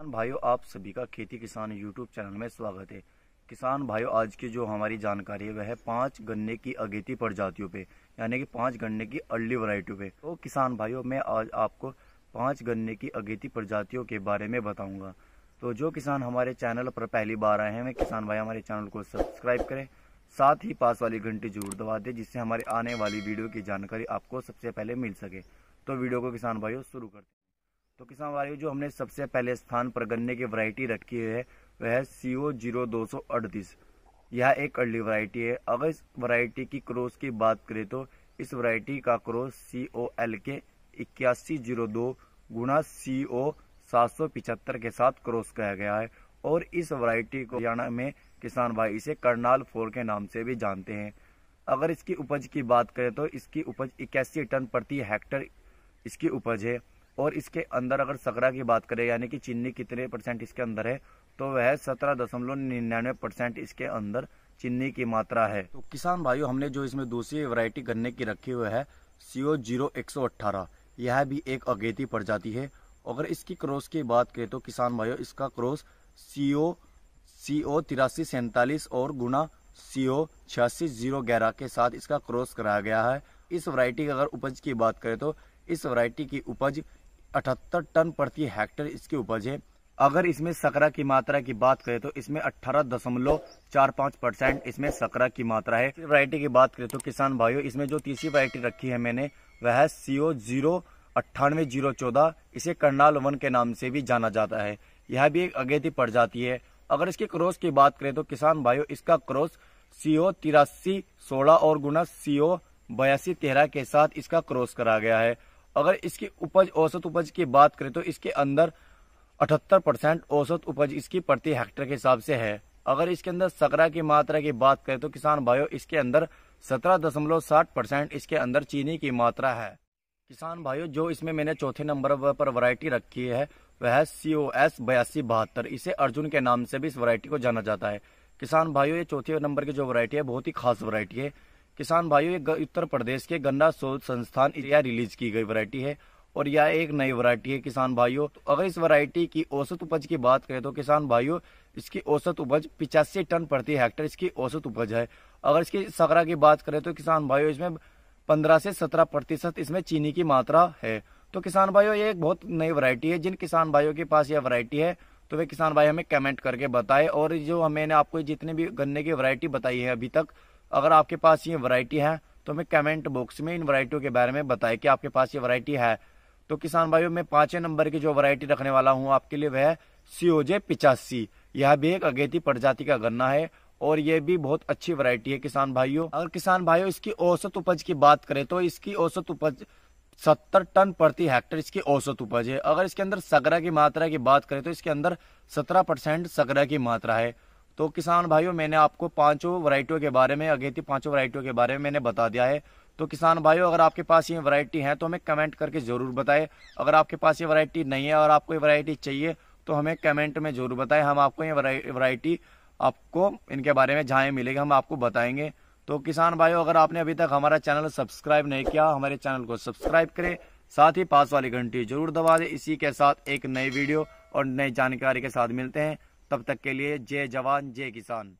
किसान भाइयों आप सभी का खेती किसान यूट्यूब चैनल में स्वागत है किसान भाइयों आज की जो हमारी जानकारी है वह पांच गन्ने की अगेती प्रजातियों पे यानी कि पांच गन्ने की अर्ली वरायटियों पे तो किसान भाइयों मैं आज आपको पांच गन्ने की अगेती प्रजातियों के बारे में बताऊंगा तो जो किसान हमारे चैनल पर पहली बार आए हैं वे किसान भाई हमारे चैनल को सब्सक्राइब करें साथ ही पास वाली घंटी जरूर दबा दें जिससे हमारे आने वाली वीडियो की जानकारी आपको सबसे पहले मिल सके तो वीडियो को किसान भाइयों शुरू कर तो किसान भाई जो हमने सबसे पहले स्थान पर गन्ने की वैरायटी रखी है वह सी ओ जीरो दो सौ अड़तीस यह एक अर्ली वैरायटी है अगर इस वैरायटी की क्रॉस की बात करें तो इस वैरायटी का क्रॉस सी ओ एल के इक्यासी जीरो दो गुना सी ओ सात सौ पिछहत्तर के साथ क्रॉस किया गया है और इस वैरायटी को हरियाणा में किसान भाई इसे करनाल फोर के नाम से भी जानते हैं अगर इसकी उपज की बात करें तो इसकी उपज इक्यासी टन प्रति हेक्टर इसकी उपज है और इसके अंदर अगर सकरा की बात करें यानी कि चीनी कितने परसेंट इसके अंदर है तो वह सत्रह दशमलव निन्यानवे परसेंट इसके अंदर चीनी की मात्रा है तो किसान भाइयों हमने जो इसमें दूसरी वैरायटी गन्ने की रखी हुई है सीओ जीरो एक सौ अट्ठारह यह भी एक अगेती प्रजाति है अगर इसकी क्रॉस की बात करें तो किसान भाइयों इसका क्रॉस सीओ सीओ तिरासी सैंतालीस और गुना सीओ छियासी जीरो ग्यारह के साथ इसका क्रॉस कराया गया है इस वैरायटी की अगर उपज की बात करें तो इस वैरायटी की उपज अठहत्तर टन प्रति हेक्टेयर इसकी उपज है अगर इसमें सकरा की मात्रा की बात करें तो इसमें अठारह दशमलव चार पाँच परसेंट इसमें सकरा की मात्रा है वैरायटी की बात करें तो किसान भाइयों इसमें जो तीसरी वैरायटी रखी है मैंने वह सी ओ जीरो अट्ठानवे जीरो चौदह इसे करनाल वन के नाम से भी जाना जाता है यह भी एक अगेती जाती है अगर इसके क्रॉस की बात करें तो किसान भाइयों इसका क्रॉस सी ओ तिरासी सोलह और गुना सी ओ बयासी तेरह के साथ इसका क्रॉस करा गया है अगर इसकी उपज औसत उपज की बात करें तो इसके अंदर अठहत्तर परसेंट औसत उपज इसकी प्रति हेक्टेयर के हिसाब से है अगर इसके अंदर सकरा की मात्रा की बात करें तो किसान भाइयों इसके अंदर सत्रह दशमलव साठ परसेंट इसके अंदर चीनी की मात्रा है किसान भाइयों जो इसमें मैंने चौथे नंबर पर वैरायटी रखी है वह है सी ओ एस बयासी बहत्तर इसे अर्जुन के नाम से भी इस वरायटी को जाना जाता है किसान भाइयों ये चौथे नंबर की जो वरायटी है बहुत ही खास वरायटी है किसान भाइयों ये उत्तर प्रदेश के गन्ना शोध संस्थान यह रिलीज की गई वरायटी है और यह एक नई वरायटी है किसान भाइयों तो अगर इस वरायटी की औसत उपज की बात करें तो किसान भाइयों इसकी औसत उपज पिचासी टन प्रति हेक्टर इसकी औसत उपज है अगर इसकी सकरा की बात करें तो किसान भाइयों इसमें पंद्रह से सत्रह प्रतिशत इसमें चीनी की मात्रा है तो किसान भाइयों ये एक बहुत नई वरायटी है जिन किसान भाइयों के पास यह वरायटी है तो वे किसान भाई हमें कमेंट करके बताएं और जो हमें आपको जितने भी गन्ने की वरायटी बताई है अभी तक अगर आपके पास ये वैरायटी है तो हमें कमेंट बॉक्स में इन वैरायटियों के बारे में बताएं कि आपके पास ये वैरायटी है तो किसान भाइयों मैं पांचवे नंबर की जो वैरायटी रखने वाला हूँ आपके लिए वह सीओजे पिचासी यह भी एक अगेती प्रजाति का गन्ना है और ये भी बहुत अच्छी वरायटी है किसान भाइयों अगर किसान भाइयों इसकी औसत उपज की बात करें तो इसकी औसत उपज सत्तर टन प्रति हेक्टर इसकी औसत उपज है अगर इसके अंदर सगरा की मात्रा की बात करें तो इसके अंदर सत्रह परसेंट सगरा की मात्रा है तो किसान भाइयों मैंने आपको पांचों वैरायटियों के बारे में अगेती पांचों वैरायटियों के बारे में मैंने बता दिया है तो किसान भाइयों अगर आपके पास ये वैरायटी है तो हमें कमेंट करके ज़रूर बताएं अगर आपके पास ये वैरायटी नहीं है और आपको ये वैरायटी चाहिए तो हमें कमेंट में ज़रूर बताएं हम आपको ये वैरायटी आपको इनके बारे में जहाँ मिलेगी हम आपको बताएंगे तो किसान भाइयों अगर आपने अभी तक हमारा चैनल सब्सक्राइब नहीं किया हमारे चैनल को सब्सक्राइब करें साथ ही पास वाली घंटी जरूर दबा दें इसी के साथ एक नई वीडियो और नई जानकारी के साथ मिलते हैं तब तक के लिए जय जवान जय किसान